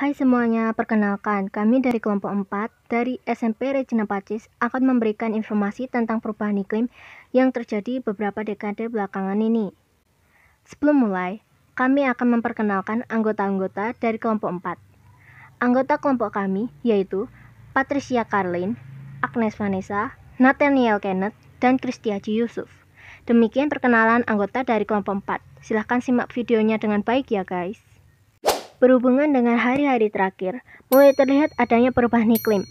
Hai semuanya, perkenalkan kami dari kelompok 4 dari SMP Regina Pacis akan memberikan informasi tentang perubahan iklim yang terjadi beberapa dekade belakangan ini. Sebelum mulai, kami akan memperkenalkan anggota-anggota dari kelompok 4. Anggota kelompok kami yaitu Patricia Carlin, Agnes Vanessa, Nathaniel Kenneth, dan Kristiaji Yusuf. Demikian perkenalan anggota dari kelompok 4. Silahkan simak videonya dengan baik ya guys berhubungan dengan hari-hari terakhir, mulai terlihat adanya perubahan iklim.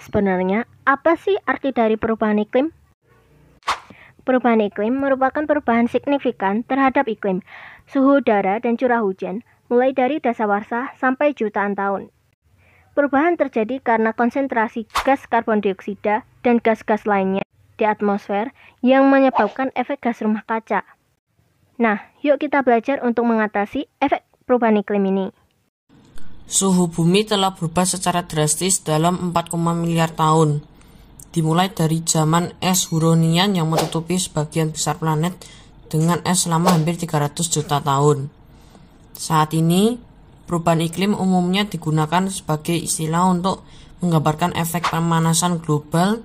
Sebenarnya, apa sih arti dari perubahan iklim? Perubahan iklim merupakan perubahan signifikan terhadap iklim, suhu udara, dan curah hujan, mulai dari dasawarsa sampai jutaan tahun. Perubahan terjadi karena konsentrasi gas karbon dioksida dan gas-gas lainnya di atmosfer yang menyebabkan efek gas rumah kaca. Nah, yuk kita belajar untuk mengatasi efek perubahan iklim ini. Suhu bumi telah berubah secara drastis dalam 4, miliar tahun. Dimulai dari zaman es Huronian yang menutupi sebagian besar planet dengan es selama hampir 300 juta tahun. Saat ini, perubahan iklim umumnya digunakan sebagai istilah untuk menggambarkan efek pemanasan global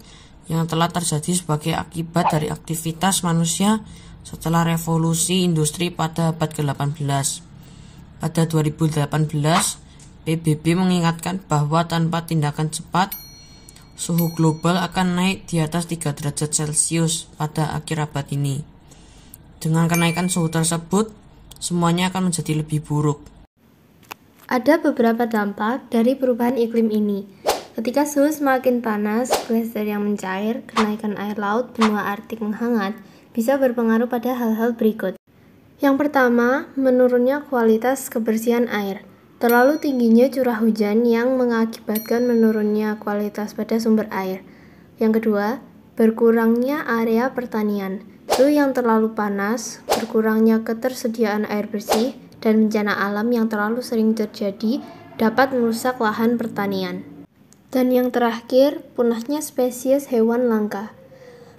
yang telah terjadi sebagai akibat dari aktivitas manusia setelah revolusi industri pada abad ke-18. Pada 2018, PBB mengingatkan bahwa tanpa tindakan cepat, suhu global akan naik di atas 3 derajat Celcius pada akhir abad ini. Dengan kenaikan suhu tersebut, semuanya akan menjadi lebih buruk. Ada beberapa dampak dari perubahan iklim ini. Ketika suhu semakin panas, glasier yang mencair, kenaikan air laut, benua artik menghangat, bisa berpengaruh pada hal-hal berikut. Yang pertama, menurunnya kualitas kebersihan air. Terlalu tingginya curah hujan yang mengakibatkan menurunnya kualitas pada sumber air. Yang kedua, berkurangnya area pertanian. Suhu yang terlalu panas, berkurangnya ketersediaan air bersih, dan bencana alam yang terlalu sering terjadi dapat merusak lahan pertanian. Dan yang terakhir, punahnya spesies hewan langka.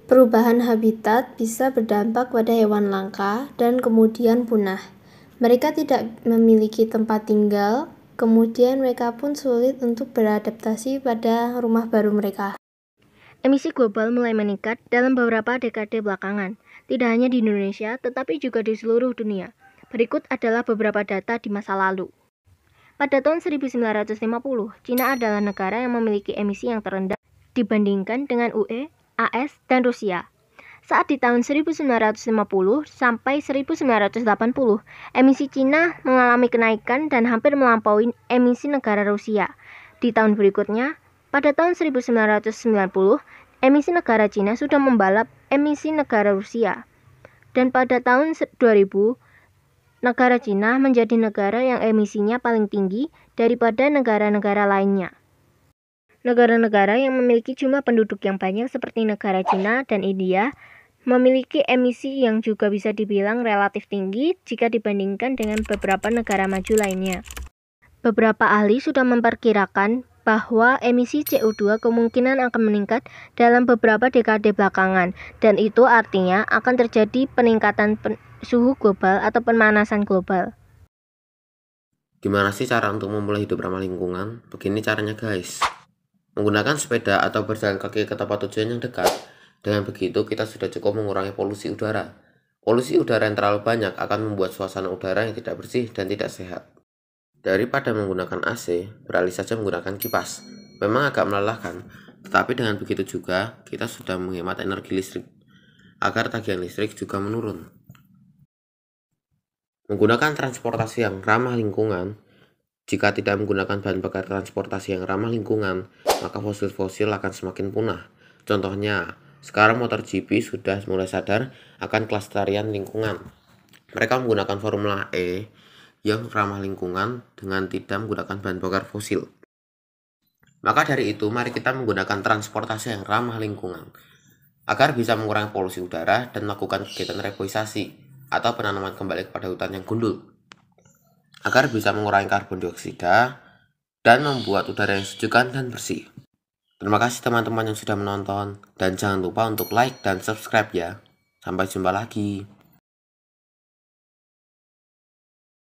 Perubahan habitat bisa berdampak pada hewan langka dan kemudian punah. Mereka tidak memiliki tempat tinggal, kemudian mereka pun sulit untuk beradaptasi pada rumah baru mereka. Emisi global mulai meningkat dalam beberapa dekade belakangan, tidak hanya di Indonesia tetapi juga di seluruh dunia. Berikut adalah beberapa data di masa lalu. Pada tahun 1950, Cina adalah negara yang memiliki emisi yang terendah dibandingkan dengan UE, AS, dan Rusia. Saat di tahun 1950 sampai 1980, emisi Cina mengalami kenaikan dan hampir melampaui emisi negara Rusia. Di tahun berikutnya, pada tahun 1990, emisi negara Cina sudah membalap emisi negara Rusia. Dan pada tahun 2000, negara Cina menjadi negara yang emisinya paling tinggi daripada negara-negara lainnya. Negara-negara yang memiliki jumlah penduduk yang banyak seperti negara Cina dan India memiliki emisi yang juga bisa dibilang relatif tinggi jika dibandingkan dengan beberapa negara maju lainnya. Beberapa ahli sudah memperkirakan bahwa emisi CO2 kemungkinan akan meningkat dalam beberapa dekade belakangan dan itu artinya akan terjadi peningkatan pen suhu global atau pemanasan global. Gimana sih cara untuk memulai hidup ramah lingkungan? Begini caranya guys. Menggunakan sepeda atau berjalan kaki ke tempat tujuan yang dekat dengan begitu, kita sudah cukup mengurangi polusi udara. Polusi udara yang terlalu banyak akan membuat suasana udara yang tidak bersih dan tidak sehat. Daripada menggunakan AC, beralih saja menggunakan kipas. Memang agak melelahkan, tetapi dengan begitu juga, kita sudah menghemat energi listrik agar tagihan listrik juga menurun. Menggunakan transportasi yang ramah lingkungan, jika tidak menggunakan bahan bakar transportasi yang ramah lingkungan, maka fosil-fosil akan semakin punah. Contohnya, sekarang motor GP sudah mulai sadar akan kelestarian lingkungan. Mereka menggunakan Formula E yang ramah lingkungan dengan tidak menggunakan bahan bakar fosil. Maka dari itu, mari kita menggunakan transportasi yang ramah lingkungan agar bisa mengurangi polusi udara dan melakukan kegiatan reboisasi atau penanaman kembali kepada hutan yang gundul agar bisa mengurangi karbon dioksida dan membuat udara yang sejukan dan bersih. Terima kasih teman-teman yang sudah menonton, dan jangan lupa untuk like dan subscribe ya. Sampai jumpa lagi.